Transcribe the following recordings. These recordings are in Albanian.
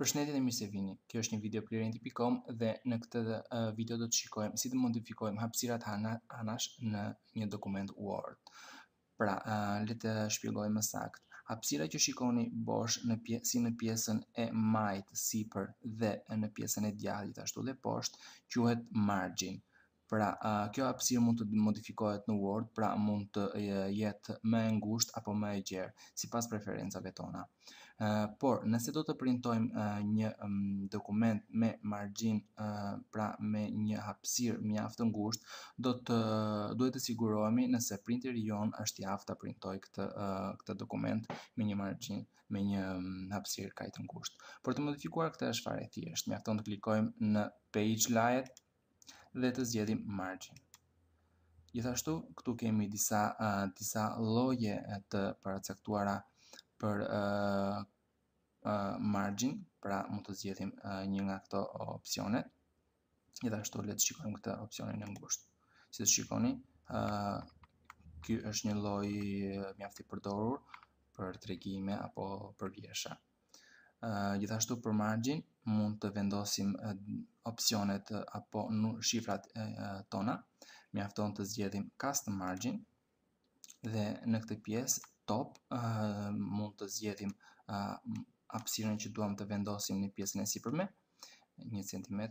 Për shëndetje dhe mirë se vini. Kjo është një video për rendi.com dhe në këtë video do të shikojmë si të modifikojmë hapësirat anash në një dokument Word. Pra, le të shpjegojmë më saktë. Hapësira që shikoni bosh në si në pjesën e majtë sipër dhe në pjesën e djathtë ashtu dhe poshtë quhet margin. Pra, kjo hapësirë mund të modifikohet në Word, pra mund të jetë më e ngusht apo më e gjerë, si pas preferencave tona. Uh, por, nëse do të printojmë uh, një um, dokument me margin, uh, pra me një hapësirë të ngusht, do të uh, duhet të sigurohemi nëse printer jon është i aftë të printoj këtë, uh, këtë dokument me një margin, me një um, hapësirë kajtë ngusht. Por të modifikuar këtë është fare thjeshtë, mjafton të klikojmë në page light, dhe të zgjedhim margin. Gjithashtu, këtu kemi disa, uh, disa loje të paracaktuara për uh, uh, margin, pra mund të zgjedhim uh, një nga këto opsionet. Gjithashtu, le të shikojmë këtë opsionin e ngushtë. Si të shikoni, uh, ky është një loj mjafti përdorur për tregime apo për vjesha gjithashtu për margin mund të vendosim opcionet apo shifrat tona, mjafton të zgjedhim custom margin, dhe në këtë pjesë top mund të zgjedhim apsiren që duham të vendosim një pjesën e sipërme 1 cm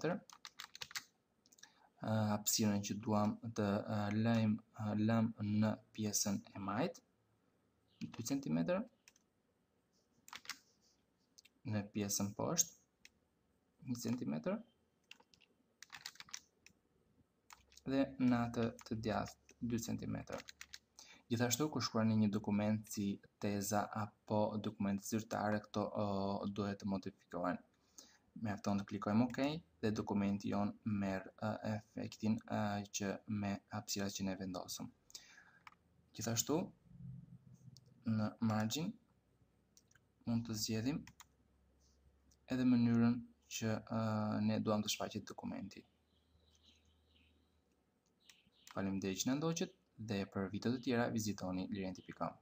apsiren që duham të lëjmë në pjesën e majtë, 2 cm në pjesën poshtë, 1 cm, dhe në atë të djathë, 2 cm. Gjithashtu, kur shkruani një dokument si teza apo dokument zyrtare, këto duhet të modifikohen. Me afton të klikojmë OK dhe dokumenti jon merë efektin që me apsira që ne vendosëm. Gjithashtu, në margin, mund të zgjedhim edhe mënyrën që uh, ne duham të shfaqit dokumenti. Falem dhe që në ndoqët, dhe për vitet të tjera vizitoni lirenti.com.